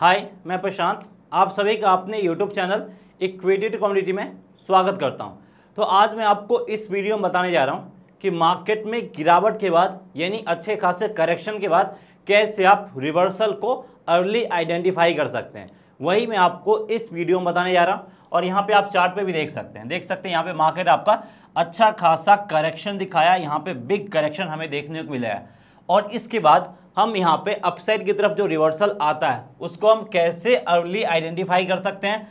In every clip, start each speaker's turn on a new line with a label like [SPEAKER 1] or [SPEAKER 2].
[SPEAKER 1] हाय मैं प्रशांत आप सभी का अपने यूट्यूब चैनल इक्विटेड कम्युनिटी में स्वागत करता हूं तो आज मैं आपको इस वीडियो में बताने जा रहा हूं कि मार्केट में गिरावट के बाद यानी अच्छे खासे करेक्शन के बाद कैसे आप रिवर्सल को अर्ली आइडेंटिफाई कर सकते हैं वही मैं आपको इस वीडियो में बताने जा रहा हूँ और यहाँ पर आप चार्ट भी देख सकते हैं देख सकते हैं यहाँ पर मार्केट आपका अच्छा खासा करेक्शन दिखाया यहाँ पर बिग करेक्शन हमें देखने को मिला है और इसके बाद हम यहाँ पे अपसाइड की तरफ जो रिवर्सल आता है उसको हम कैसे अर्ली आइडेंटिफाई कर सकते हैं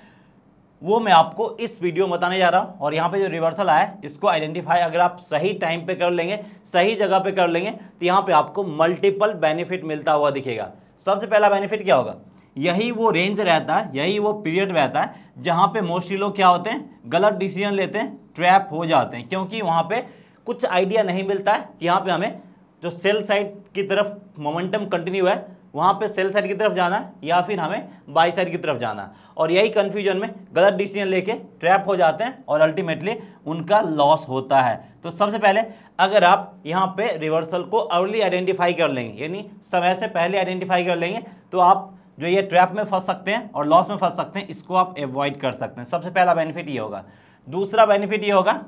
[SPEAKER 1] वो मैं आपको इस वीडियो में बताने जा रहा हूँ और यहाँ पे जो रिवर्सल आया इसको आइडेंटिफाई अगर आप सही टाइम पे कर लेंगे सही जगह पे कर लेंगे तो यहाँ पे आपको मल्टीपल बेनिफिट मिलता हुआ दिखेगा सबसे पहला बेनिफिट क्या होगा यही वो रेंज रहता है यही वो पीरियड रहता है जहाँ पे मोस्टली लोग क्या होते हैं गलत डिसीजन लेते हैं ट्रैप हो जाते हैं क्योंकि वहाँ पर कुछ आइडिया नहीं मिलता है कि यहाँ पर हमें जो सेल साइड की तरफ मोमेंटम कंटिन्यू है वहाँ पे सेल साइड की तरफ जाना या फिर हमें बाई साइड की तरफ जाना और यही कन्फ्यूजन में गलत डिसीजन लेके ट्रैप हो जाते हैं और अल्टीमेटली उनका लॉस होता है तो सबसे पहले अगर आप यहाँ पे रिवर्सल को अर्ली आइडेंटिफाई कर लेंगे यानी समय से पहले आइडेंटिफाई कर लेंगे तो आप जो ये ट्रैप में फंस सकते हैं और लॉस में फंस सकते हैं इसको आप एवॉइड कर सकते हैं सबसे पहला बेनिफिट ये होगा दूसरा बेनिफिट ये होगा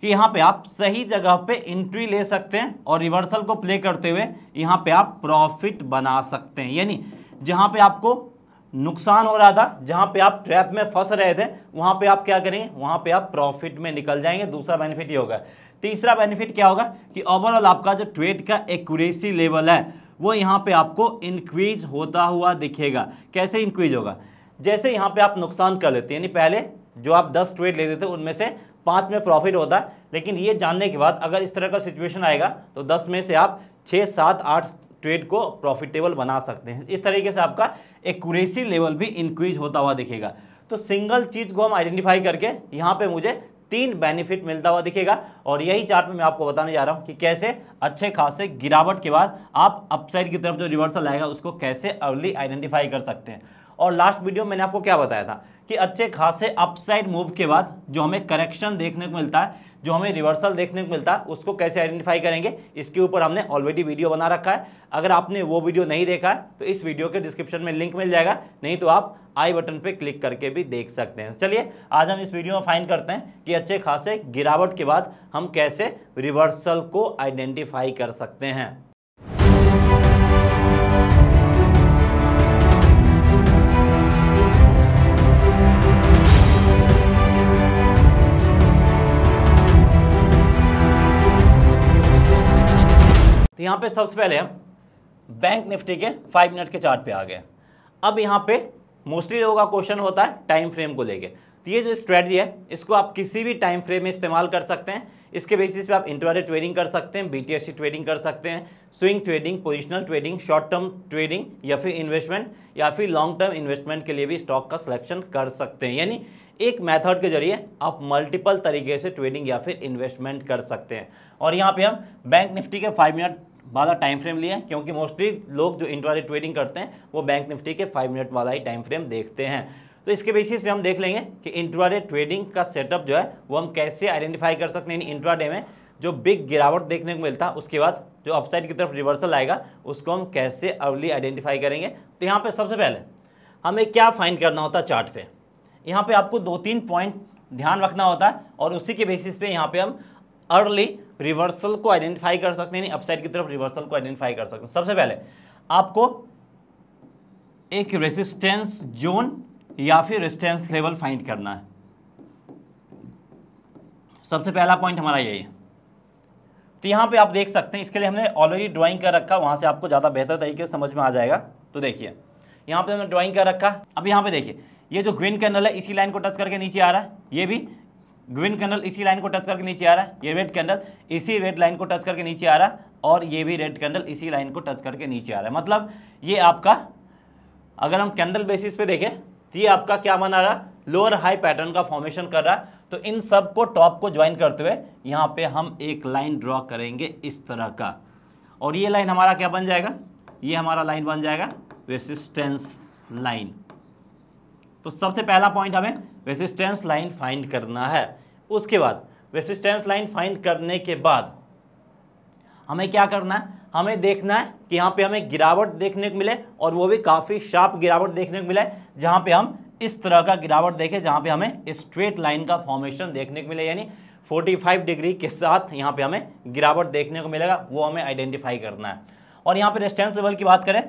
[SPEAKER 1] कि यहाँ पे आप सही जगह पे इंट्री ले सकते हैं और रिवर्सल को प्ले करते हुए यहाँ पे आप प्रॉफिट बना सकते हैं यानी जहाँ पे आपको नुकसान हो रहा था जहाँ पे आप ट्रैप में फंस रहे थे वहाँ पे आप क्या करेंगे वहाँ पे आप प्रॉफिट में निकल जाएंगे दूसरा बेनिफिट ये होगा तीसरा बेनिफिट क्या होगा कि ओवरऑल आपका जो ट्रेड का एक्यूरेसी लेवल है वो यहाँ पर आपको इंक्रीज होता हुआ दिखेगा कैसे इंक्रीज होगा जैसे यहाँ पर आप नुकसान कर लेते हैं यानी पहले जो आप 10 ट्रेड लेते थे उनमें से पाँच में प्रॉफिट होता है लेकिन ये जानने के बाद अगर इस तरह का सिचुएशन आएगा तो दस में से आप छः सात आठ ट्रेड को प्रॉफिटेबल बना सकते हैं इस तरीके से आपका एक्यूरेसी लेवल भी इंक्रीज होता हुआ दिखेगा तो सिंगल चीज़ को हम आइडेंटिफाई करके यहाँ पे मुझे तीन बेनिफिट मिलता हुआ दिखेगा और यही चार्ट में मैं आपको बताने जा रहा हूँ कि कैसे अच्छे खासे गिरावट के बाद आप अपसाइड की तरफ जो रिवर्सल आएगा उसको कैसे अर्ली आइडेंटिफाई कर सकते हैं और लास्ट वीडियो में मैंने आपको क्या बताया था कि अच्छे खासे अपसाइड मूव के बाद जो हमें करेक्शन देखने को मिलता है जो हमें रिवर्सल देखने को मिलता है उसको कैसे आइडेंटिफाई करेंगे इसके ऊपर हमने ऑलरेडी वीडियो बना रखा है अगर आपने वो वीडियो नहीं देखा है तो इस वीडियो के डिस्क्रिप्शन में लिंक मिल जाएगा नहीं तो आप आई बटन पे क्लिक करके भी देख सकते हैं चलिए आज हम इस वीडियो में फाइन करते हैं कि अच्छे खासे गिरावट के बाद हम कैसे रिवर्सल को आइडेंटिफाई कर सकते हैं तो यहाँ पे सबसे पहले हम बैंक निफ्टी के फाइव मिनट के चार्ट पे आ गए अब यहाँ पे मोस्टली लोगों का क्वेश्चन होता है टाइम फ्रेम को लेके तो ये जो स्ट्रेटजी है इसको आप किसी भी टाइम फ्रेम में इस्तेमाल कर सकते हैं इसके बेसिस पे आप इंटरवेट ट्रेडिंग कर सकते हैं बीटीएससी ट्रेडिंग कर सकते हैं swing trading positional trading short term trading या फिर इन्वेस्टमेंट या फिर लॉन्ग टर्म इन्वेस्टमेंट के लिए भी स्टॉक का सिलेक्शन कर सकते हैं यानी एक मेथड के जरिए आप मल्टीपल तरीके से ट्रेडिंग या फिर इन्वेस्टमेंट कर सकते हैं और यहाँ पे हम बैंक निफ्टी के फाइव मिनट वाला टाइम फ्रेम लिया है क्योंकि मोस्टली लोग जो इंट्राडे ट्रेडिंग करते हैं वो बैंक निफ्टी के फाइव मिनट वाला ही टाइम फ्रेम देखते हैं तो इसके बेसिस पे हम देख लेंगे कि इंट्राडे ट्रेडिंग का सेटअप जो है वो हम कैसे आइडेंटिफाई कर सकते हैं इंट्राडे में जो बिग गिरावट देखने को मिलता है उसके बाद जो अपसाइड की तरफ रिवर्सल आएगा उसको हम कैसे अर्ली आइडेंटिफाई करेंगे तो यहाँ पर सबसे पहले हमें क्या फ़ाइन करना होता है चार्ट पे यहाँ पे आपको दो तीन पॉइंट ध्यान रखना होता है और उसी के बेसिस पे यहाँ पे हम अर्ली रिवर्सल को आइडेंटिफाई कर सकते हैं अपसाइड की तरफ रिवर्सल को आइडेंटिफाई कर सकते हैं सबसे पहले आपको एक रेसिस्टेंस जोन या फिर रेसिस्टेंस लेवल फाइंड करना है सबसे पहला पॉइंट हमारा यही है तो यहाँ पे आप देख सकते हैं इसके लिए हमने ऑलरेडी ड्राइंग कर रखा वहाँ से आपको ज़्यादा बेहतर तरीके से समझ में आ जाएगा तो देखिए यहाँ पे हमने ड्राइंग कर रखा अब यहाँ पे देखिए ये जो ग्रीन कैनल है इसी लाइन को टच करके नीचे आ रहा है ये भी ग्रीन कैंडल इसी लाइन को टच करके नीचे आ रहा है ये रेड कैंडल इसी रेड लाइन को टच करके नीचे आ रहा है और ये भी रेड कैंडल इसी लाइन को टच करके नीचे आ रहा है मतलब ये आपका अगर हम कैंडल बेसिस पे देखें तो ये आपका क्या बना रहा है लोअर हाई पैटर्न का फॉर्मेशन कर रहा है तो इन सब को टॉप को ज्वाइन करते हुए यहाँ पे हम एक लाइन ड्रॉ करेंगे इस तरह का और ये लाइन हमारा क्या बन जाएगा ये हमारा लाइन बन जाएगा रेसिस्टेंस लाइन तो सबसे पहला पॉइंट हमें रेसिस्टेंस लाइन फाइंड करना है उसके बाद रेसिस्टेंस लाइन फाइंड करने के बाद हमें क्या करना है हमें देखना है कि यहाँ पे हमें गिरावट देखने को मिले और वो भी काफ़ी शार्प गिरावट देखने को मिले जहाँ पे हम इस तरह का गिरावट देखें जहाँ पे हमें स्ट्रेट लाइन का फॉर्मेशन देखने को मिले यानी 45 डिग्री के साथ यहाँ पे हमें गिरावट देखने को मिलेगा वो हमें आइडेंटिफाई करना है और यहाँ पर रेस्टेंस लेवल की बात करें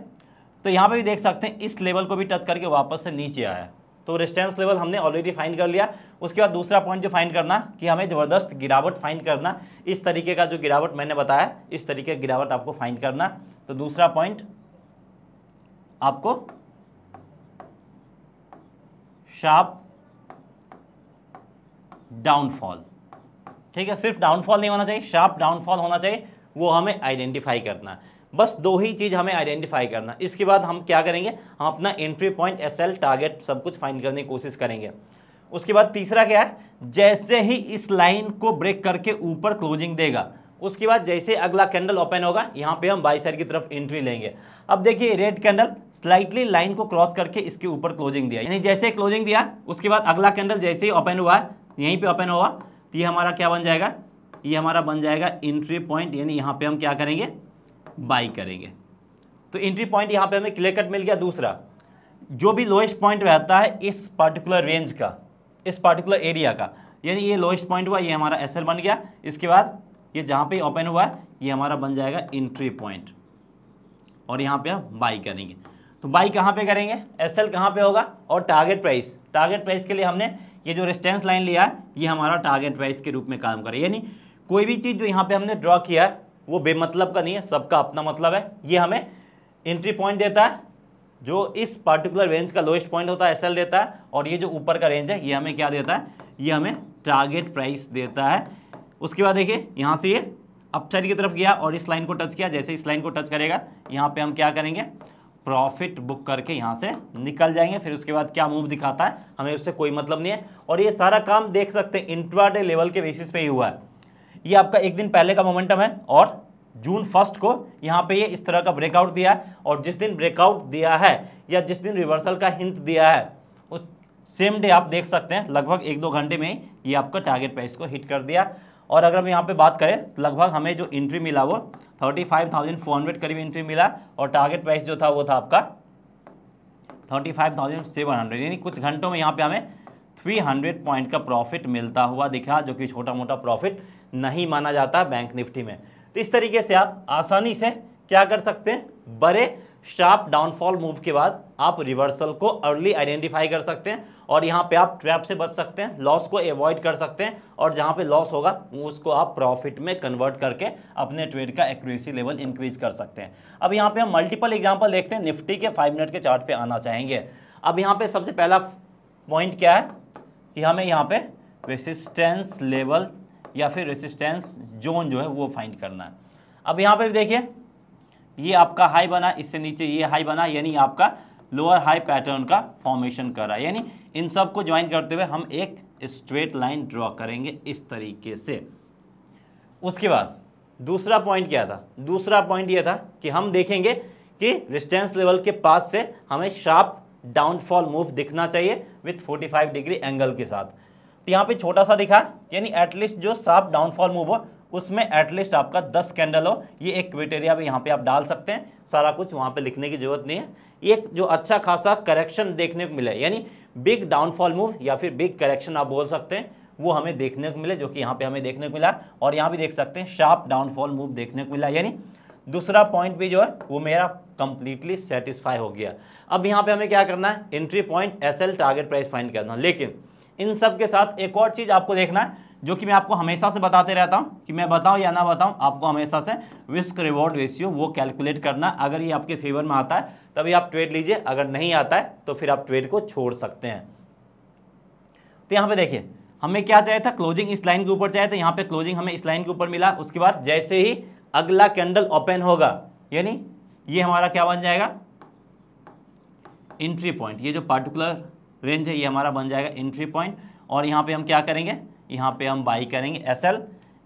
[SPEAKER 1] तो यहाँ पर भी देख सकते हैं इस लेवल को भी टच करके वापस से नीचे आया तो रेजिस्टेंस लेवल हमने ऑलरेडी फाइंड कर लिया उसके बाद दूसरा पॉइंट जो फाइन करना कि हमें ज़बरदस्त गिरावट फाइन करना इस तरीके का जो गिरावट मैंने बताया इस तरीके का गिरावट आपको फाइन करना तो दूसरा पॉइंट आपको शार्प डाउनफॉल ठीक है सिर्फ डाउनफॉल नहीं होना चाहिए शार्प डाउनफॉल होना चाहिए वो हमें आइडेंटिफाई करना है बस दो ही चीज़ हमें आइडेंटिफाई करना इसके बाद हम क्या करेंगे हम अपना एंट्री पॉइंट एस टारगेट सब कुछ फाइंड करने की कोशिश करेंगे उसके बाद तीसरा क्या है जैसे ही इस लाइन को ब्रेक करके ऊपर क्लोजिंग देगा उसके बाद जैसे अगला कैंडल ओपन होगा यहाँ पे हम बाई साइड की तरफ एंट्री लेंगे अब देखिए रेड कैंडल स्लाइटली लाइन को क्रॉस करके इसके ऊपर क्लोजिंग दिया यानी जैसे क्लोजिंग दिया उसके बाद अगला कैंडल जैसे ही ओपन हुआ यहीं पे ओपन हुआ तो ये हमारा क्या बन जाएगा ये हमारा बन जाएगा एंट्री पॉइंट यानी यहाँ पे हम क्या करेंगे बाई करेंगे तो एंट्री पॉइंट यहाँ पे हमें क्लियर कट मिल गया दूसरा जो भी लोएस्ट पॉइंट रहता है इस पर्टिकुलर रेंज का इस पर्टिकुलर एरिया का यानी ये लोएस्ट पॉइंट हुआ ये हमारा एस बन गया इसके बाद ये जहाँ पे ओपन हुआ है ये हमारा बन जाएगा इंट्री पॉइंट और यहाँ पे हम बाई करेंगे तो बाई कहाँ पे करेंगे एस एल कहाँ पर होगा और टारगेट प्राइस टारगेट प्राइस के लिए हमने ये जो रेस्टेंस लाइन लिया है ये हमारा टारगेट प्राइस के रूप में काम करे यानी कोई भी चीज़ जो यहाँ पे हमने ड्रॉ किया वो बेमतलब का नहीं है सबका अपना मतलब है ये हमें एंट्री पॉइंट देता है जो इस पर्टिकुलर रेंज का लोएस्ट पॉइंट होता है एसएल देता है और ये जो ऊपर का रेंज है ये हमें क्या देता है ये हमें टारगेट प्राइस देता है उसके बाद देखिए यहाँ से ये अपसाइड की तरफ गया और इस लाइन को टच किया जैसे इस लाइन को टच करेगा यहाँ पर हम क्या करेंगे प्रॉफिट बुक करके यहाँ से निकल जाएंगे फिर उसके बाद क्या मूव दिखाता है हमें उससे कोई मतलब नहीं है और ये सारा काम देख सकते हैं इंट्राडे लेवल के बेसिस पे ही हुआ है ये आपका एक दिन पहले का मोमेंटम है और जून फर्स्ट को यहाँ पे ये इस तरह का ब्रेकआउट दिया है और जिस दिन ब्रेकआउट दिया है या जिस दिन रिवर्सल का हिंट दिया है उस सेम डे आप देख सकते हैं लगभग एक दो घंटे में ये आपका टारगेट प्राइस को हिट कर दिया और अगर हम यहाँ पे बात करें तो लगभग हमें जो एंट्री मिला वो thirty five thousand four hundred करीब एंट्री मिला और टारगेट प्राइस जो था वो था आपका thirty five thousand seven hundred यानी कुछ घंटों में यहाँ पे हमें थ्री हंड्रेड पॉइंट का प्रॉफिट मिलता हुआ दिखा जो कि छोटा मोटा प्रॉफिट नहीं माना जाता बैंक निफ्टी में तो इस तरीके से आप आसानी से क्या कर सकते हैं बड़े शार्प डाउनफॉल मूव के बाद आप रिवर्सल को अर्ली आइडेंटिफाई कर सकते हैं और यहाँ पे आप ट्रैप से बच सकते हैं लॉस को एवॉइड कर सकते हैं और जहाँ पे लॉस होगा उसको आप प्रॉफिट में कन्वर्ट करके अपने ट्रेड का एक्यूरेसी लेवल इंक्रीज कर सकते हैं अब यहाँ पे हम मल्टीपल एग्जाम्पल देखते हैं निफ्टी के फाइव मिनट के चार्ट पे आना चाहेंगे अब यहाँ पर सबसे पहला पॉइंट क्या है कि हमें यहाँ पर रेसिस्टेंस लेवल या फिर रेसिस्टेंस जोन जो है वो फाइंड करना है अब यहाँ पर देखिए ये आपका हाई बना इससे नीचे ये हाई बना यानी आपका लोअर हाई पैटर्न का फॉर्मेशन कर रहा है यानी इन सब को ज्वाइन करते हुए हम एक स्ट्रेट लाइन ड्रॉ करेंगे इस तरीके से उसके बाद दूसरा पॉइंट क्या था दूसरा पॉइंट ये था कि हम देखेंगे कि रिस्टेंस लेवल के पास से हमें शार्प डाउनफॉल मूव दिखना चाहिए विथ 45 डिग्री एंगल के साथ तो यहाँ पे छोटा सा दिखा यानी एटलीस्ट जो साफ डाउनफॉल मूव हो उसमें एटलीस्ट आपका दस कैंडल हो ये एक क्विटेरिया भी यहाँ पे आप डाल सकते हैं सारा कुछ वहाँ पे लिखने की जरूरत नहीं है एक जो अच्छा खासा करेक्शन देखने को मिले यानी बिग डाउनफॉल मूव या फिर बिग करेक्शन आप बोल सकते हैं वो हमें देखने को मिले जो कि यहाँ पे हमें देखने को मिला और यहाँ भी देख सकते हैं शार्प डाउनफॉल मूव देखने को मिला यानी दूसरा पॉइंट भी जो है वो मेरा कंप्लीटली सेटिस्फाई हो गया अब यहाँ पे हमें क्या करना है entry point SL target price find करना लेकिन इन सब के साथ एक और चीज़ आपको देखना है जो कि मैं आपको हमेशा से बताते रहता हूं कि मैं बताऊं या ना बताऊं आपको हमेशा से विस्क रिवॉर्ड रेशियो वो कैलकुलेट करना अगर ये आपके फेवर में आता है तभी आप ट्रेड लीजिए अगर नहीं आता है तो फिर आप ट्रेड को छोड़ सकते हैं तो यहां पे देखिए हमें क्या चाहिए था क्लोजिंग इस लाइन के ऊपर चाहिए था यहाँ पे क्लोजिंग हमें इस लाइन के ऊपर मिला उसके बाद जैसे ही अगला कैंडल ओपन होगा यानी ये हमारा क्या बन जाएगा एंट्री पॉइंट ये जो पार्टिकुलर रेंज है ये हमारा बन जाएगा एंट्री पॉइंट और यहाँ पे हम क्या करेंगे यहाँ पे हम बाई करेंगे एस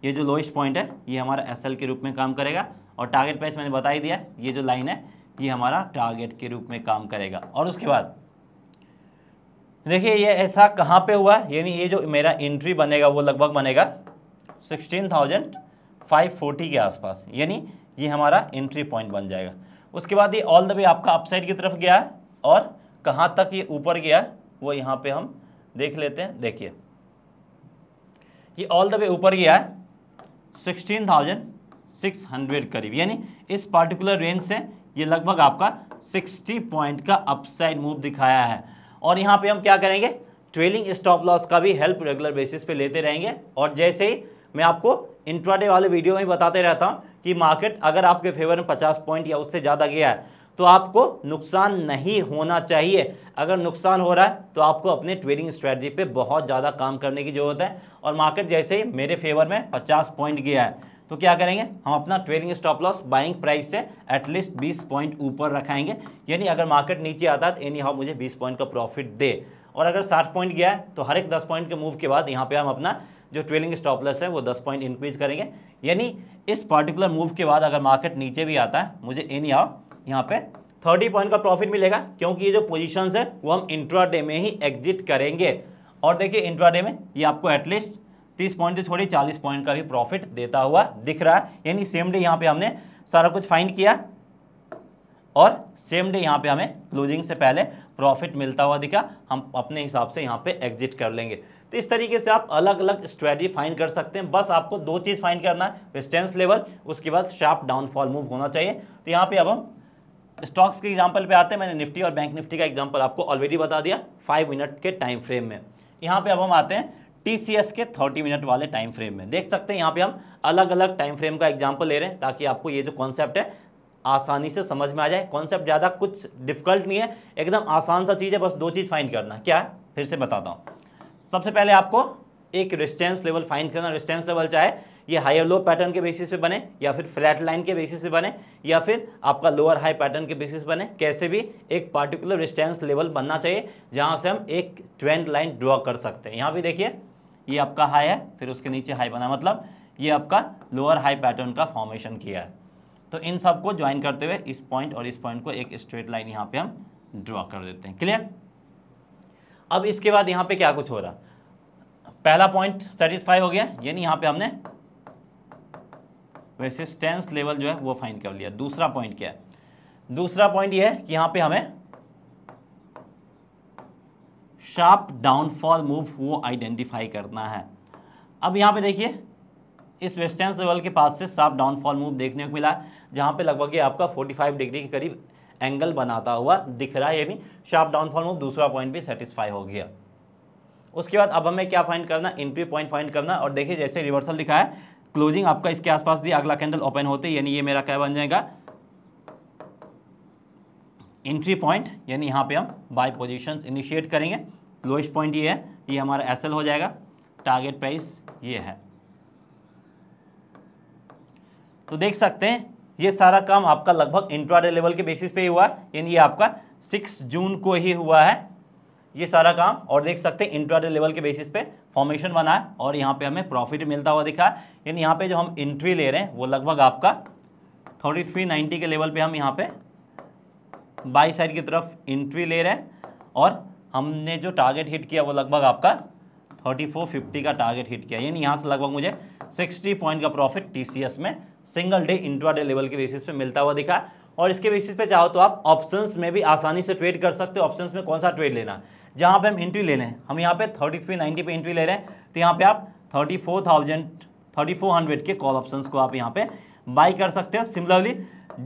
[SPEAKER 1] ये जो लोएस्ट पॉइंट है ये हमारा एस के रूप में काम करेगा और टारगेट प्राइस मैंने बता ही दिया ये जो लाइन है ये हमारा टारगेट के रूप में काम करेगा और उसके बाद देखिए ये ऐसा कहाँ पे हुआ यानी ये जो मेरा एंट्री बनेगा वो लगभग बनेगा सिक्सटीन थाउजेंड फाइव फोर्टी के आसपास यानी ये हमारा एंट्री पॉइंट बन जाएगा उसके बाद ये ऑल द वे आपका अपसाइड की तरफ गया है और कहाँ तक ये ऊपर गया वो यहाँ पे हम देख लेते हैं देखिए ये ऑल द वे ऊपर गया है सिक्सटीन थाउजेंड सिक्स हंड्रेड करीब यानी इस पार्टिकुलर रेंज से ये लगभग आपका सिक्सटी पॉइंट का अपसाइड मूव दिखाया है और यहाँ पे हम क्या करेंगे ट्रेलिंग स्टॉप लॉस का भी हेल्प रेगुलर बेसिस पे लेते रहेंगे और जैसे ही मैं आपको इंट्राडे वाले वीडियो में बताते रहता हूँ कि मार्केट अगर आपके फेवर में पचास पॉइंट या उससे ज़्यादा गया है तो आपको नुकसान नहीं होना चाहिए अगर नुकसान हो रहा है तो आपको अपने ट्रेडिंग स्ट्रेटजी पे बहुत ज़्यादा काम करने की ज़रूरत है और मार्केट जैसे ही मेरे फेवर में 50 पॉइंट गया है तो क्या करेंगे हम अपना trading stop loss buying price से एटलीस्ट 20 पॉइंट ऊपर रखाएंगे यानी अगर मार्केट नीचे आता है तो एनी हाउ मुझे 20 पॉइंट का प्रॉफिट दे और अगर साठ पॉइंट गया है तो हर एक दस पॉइंट के मूव के बाद यहाँ पर हम अपना जो ट्रेलिंग स्टॉप लॉस है वो दस पॉइंट इंक्रीज करेंगे यानी इस पर्टिकुलर मूव के बाद अगर मार्केट नीचे भी आता है मुझे एनी हाउ यहाँ पे थर्टी पॉइंट का प्रॉफिट मिलेगा क्योंकि ये जो पोजिशन है वो हम इंट्राडे में ही एग्जिट करेंगे और देखिए इंट्राडे में ये आपको एटलीस्ट तीस पॉइंट से छोड़िए चालीस पॉइंट का भी प्रॉफिट देता हुआ दिख रहा है यानी सेम डे यहाँ पे हमने सारा कुछ फाइंड किया और सेम डे यहाँ पे हमें क्लोजिंग से पहले प्रॉफिट मिलता हुआ दिखा हम अपने हिसाब से यहाँ पे एग्जिट कर लेंगे तो इस तरीके से आप अलग अलग स्ट्रेटजी फाइंड कर सकते हैं बस आपको दो चीज़ फाइंड करना है रेस्टेंस लेवल उसके बाद शार्प डाउनफॉल मूव होना चाहिए तो यहाँ पे अब हम स्टॉक्स के एग्जाम्पल पे आते हैं मैंने निफ्टी और बैंक निफ्टी का एग्जाम्पल आपको ऑलरेडी बता दिया फाइव मिनट के टाइम फ्रेम में यहाँ पे अब हम आते हैं टीसीएस के थर्टी मिनट वाले टाइम फ्रेम में देख सकते हैं यहाँ पे हम अलग अलग टाइम फ्रेम का एग्जाम्पल ले रहे हैं ताकि आपको ये जो कॉन्सेप्ट है आसानी से समझ में आ जाए कॉन्सेप्ट ज़्यादा कुछ डिफिकल्ट नहीं है एकदम आसान सा चीज़ है बस दो चीज़ फाइंड करना क्या है फिर से बताता हूँ सबसे पहले आपको एक रिस्टेंस लेवल फाइंड करना रिस्टेंस लेवल चाहे ये हायर लो पैटर्न के बेसिस पे बने या फिर फ्लैट लाइन के बेसिस पे बने या फिर आपका लोअर हाई पैटर्न के बेसिस बने कैसे भी एक पार्टिकुलर डिस्टेंस लेवल बनना चाहिए जहाँ से हम एक ट्रेंड लाइन ड्रॉ कर सकते हैं यहाँ भी देखिए ये आपका हाई है फिर उसके नीचे हाई बना मतलब ये आपका लोअर हाई पैटर्न का फॉर्मेशन किया है तो इन सब को ज्वाइन करते हुए इस पॉइंट और इस पॉइंट को एक स्ट्रेट लाइन यहाँ पे हम ड्रॉ कर देते हैं क्लियर अब इसके बाद यहाँ पे क्या कुछ हो रहा पहला पॉइंट सेटिस्फाई हो गया यानी यहाँ पे हमने रेसिस्टेंस तो लेवल जो है वो फाइन कर लिया दूसरा पॉइंट क्या है दूसरा पॉइंट ये है कि यहाँ पे हमें शार्प डाउनफॉल मूव वो आइडेंटिफाई करना है अब यहाँ पे देखिए इस रेस्टेंस लेवल के पास से साफ डाउनफॉल मूव देखने को मिला है जहाँ पे लगभग ये आपका 45 डिग्री के करीब एंगल बनाता हुआ दिख रहा है यानी शार्प डाउनफॉल मूव दूसरा पॉइंट भी सेटिस्फाई हो गया उसके बाद अब हमें क्या फाइंड करना एंट्री पॉइंट फाइंड करना और देखिए जैसे रिवर्सल दिखा है क्लोजिंग आपका इसके आसपास दी अगला कैंडल ओपन होते यानी ये मेरा क्या बन जाएगा एंट्री पॉइंट यानी यहाँ पे हम बाय पोजीशंस इनिशिएट करेंगे लोएस्ट पॉइंट ये है ये हमारा एसएल हो जाएगा टारगेट प्राइस ये है तो देख सकते हैं ये सारा काम आपका लगभग इंट्राडे लेवल के बेसिस पे ही हुआ यानी ये आपका सिक्स जून को ही हुआ है ये सारा काम और देख सकते हैं इंट्राडे लेवल के बेसिस पे फॉर्मेशन बना है और यहाँ पे हमें प्रॉफिट मिलता हुआ दिखा है इन यहाँ पे जो हम एंट्री ले रहे हैं वो लगभग आपका थर्टी थ्री नाइन्टी के लेवल पे हम यहाँ पे बाई साइड की तरफ एंट्री ले रहे हैं और हमने जो टारगेट हिट किया वो लगभग आपका थर्टी फोर फिफ्टी का टारगेट हिट किया यानी यहाँ से लगभग मुझे सिक्सटी पॉइंट का प्रॉफिट टी में single day intra day level के बेसिस पे मिलता हुआ दिखा और इसके बेसिस पे चाहो तो आप ऑप्शंस में भी आसानी से ट्रेड कर सकते हो ऑप्शंस में कौन सा ट्रेड लेना है जहाँ पे हम इंट्री ले लें हम यहाँ पे थर्टी थ्री नाइन्टी पे इंट्री ले रहे हैं तो यहाँ पे आप thirty four thousand thirty four hundred के कॉल ऑप्शन को आप यहाँ पे बाई कर सकते हो सिमिलरली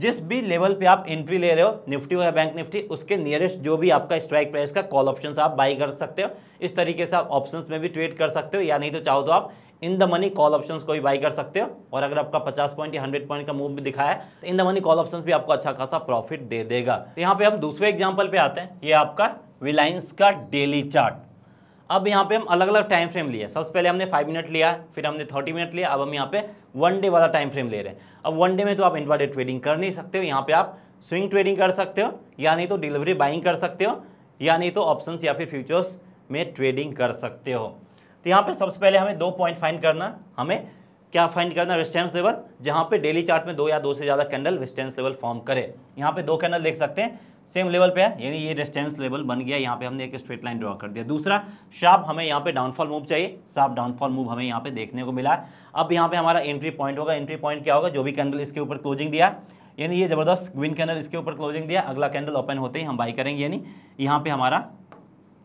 [SPEAKER 1] जिस भी लेवल पे आप इंट्री ले रहे हो निफ्टी या बैंक निफ्टी उसके नियरेस्ट जो भी आपका स्ट्राइक प्राइस का कॉल ऑप्शन आप बाई कर सकते हो इस तरीके से आप ऑप्शन में भी ट्रेड कर सकते हो या नहीं तो चाहो तो आप in the money call options को भी बाई कर सकते हो और अगर आपका 50 पॉइंट या 100 पॉइंट का मूव भी दिखाया है तो in the money call options भी आपको अच्छा खासा प्रॉफिट दे देगा तो यहाँ पे हम दूसरे एग्जाम्पल पे आते हैं ये आपका रिलायंस का डेली चार्ट अब यहाँ पे हम अलग अलग टाइम फ्रेम लिए सबसे पहले हमने फाइव मिनट लिया फिर हमने थर्टी मिनट लिया अब हम यहाँ पे वन डे वाला टाइम फ्रेम ले रहे हैं अब वन डे में तो आप इंट्राडे ट्रेडिंग कर नहीं सकते हो यहाँ पे आप स्विंग ट्रेडिंग कर सकते हो या नहीं तो डिलीवरी बाइंग कर सकते हो या नहीं तो ऑप्शन या फिर फ्यूचर्स में ट्रेडिंग कर सकते हो तो यहाँ पर सबसे पहले हमें दो पॉइंट फाइन करना हमें क्या फाइंड करना रेस्टेंस लेवल जहाँ पे डेली चार्ट में दो या दो से ज़्यादा कैंडल रेस्टेंस लेवल फॉर्म करे यहाँ पे दो कैंडल देख सकते हैं सेम लेवल पे है यानी ये रेस्टेंस लेवल बन गया यहाँ पे हमने एक स्ट्रेट लाइन ड्रॉ कर दिया दूसरा शार्प हमें यहाँ पे डाउनफॉल मूव चाहिए शार्प डाउनफॉल मूव हमें यहाँ पे देखने को मिला है अब यहाँ पे हमारा एंट्री पॉइंट होगा एंट्री पॉइंट क्या होगा जो भी कैंडल इसके ऊपर क्लोजिंग दिया यानी ये जबरदस्त ग्रीन कैंडल इसके ऊपर क्लोजिंग दिया अगला कैंडल ओपन होते ही हम बाई करेंगे यानी यहाँ पे हमारा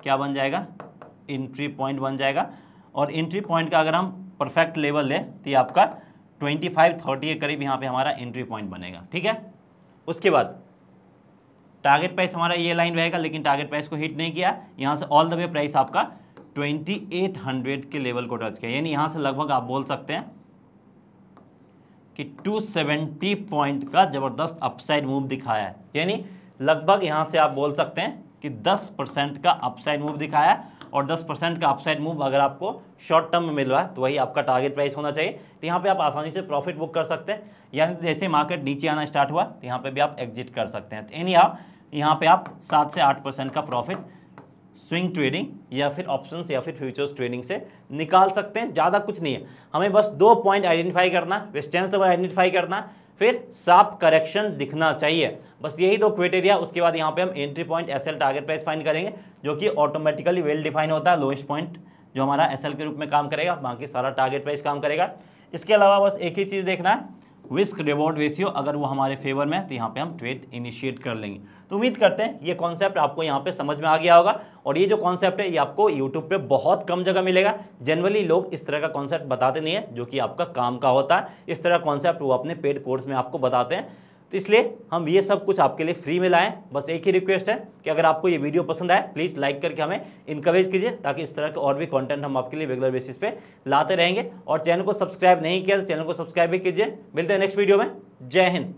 [SPEAKER 1] क्या बन जाएगा एंट्री पॉइंट बन जाएगा और एंट्री पॉइंट का अगर हम परफेक्ट लेवल है तो ये आपका ट्वेंटी फाइव थर्टी के करीब यहाँ पे हमारा एंट्री पॉइंट बनेगा ठीक है उसके बाद टारगेट प्राइस हमारा ये लाइन रहेगा लेकिन टारगेट प्राइस को हिट नहीं किया यहाँ से ऑल द वे प्राइस आपका 2800 के लेवल को टच किया यानी यहाँ से लगभग आप बोल सकते हैं कि 270 पॉइंट का ज़बरदस्त अपसाइड मूव दिखाया है यानी लगभग यहाँ से आप बोल सकते हैं कि 10 परसेंट का अपसाइड मूव दिखाया है और 10 परसेंट का अपसाइड मूव अगर आपको शॉर्ट टर्म में मिल रहा है तो वही आपका टारगेट प्राइस होना चाहिए तो यहाँ पे आप आसानी से प्रॉफिट बुक कर सकते हैं यानी जैसे मार्केट नीचे आना स्टार्ट हुआ तो यहाँ पर भी आप एग्जिट कर सकते हैं तो एनी आप यहाँ पर आप सात से आठ का प्रॉफिट स्विंग ट्रेडिंग या फिर ऑप्शन या फिर फ्यूचर्स ट्रेडिंग से निकाल सकते हैं ज़्यादा कुछ नहीं है हमें बस दो पॉइंट आइडेंटिफाई करना वेस्टेंस तो आइडेंटिफाई करना फिर साफ करेक्शन दिखना चाहिए बस यही दो क्राइटेरिया उसके बाद यहाँ पे हम entry point S target price find करेंगे जो कि ऑटोमेटिकली वेल डिफाइन होता है लोएस्ट पॉइंट जो हमारा एस के रूप में काम करेगा बाकी सारा टारगेट प्राइस काम करेगा इसके अलावा बस एक ही चीज़ देखना है विस्क रिवॉर्ड रेशियो अगर वो हमारे फेवर में है तो यहाँ पे हम ट्रेड इनिशिएट कर लेंगे तो उम्मीद करते हैं ये कॉन्सेप्ट आपको यहाँ पे समझ में आ गया होगा और ये जो कॉन्सेप्ट है ये आपको यूट्यूब पे बहुत कम जगह मिलेगा जनरली लोग इस तरह का कॉन्सेप्ट बताते नहीं है जो कि आपका काम का होता है इस तरह का कॉन्सेप्ट वो अपने पेड कोर्स में आपको बताते हैं तो इसलिए हम ये सब कुछ आपके लिए फ्री में लाएँ बस एक ही रिक्वेस्ट है कि अगर आपको ये वीडियो पसंद आए प्लीज़ लाइक करके हमें इनकरेज कीजिए ताकि इस तरह के और भी कंटेंट हम आपके लिए रेगुलर बेसिस पे लाते रहेंगे और चैनल को सब्सक्राइब नहीं किया तो चैनल को सब्सक्राइब भी कीजिए मिलते हैं नेक्स्ट वीडियो में जय हिंद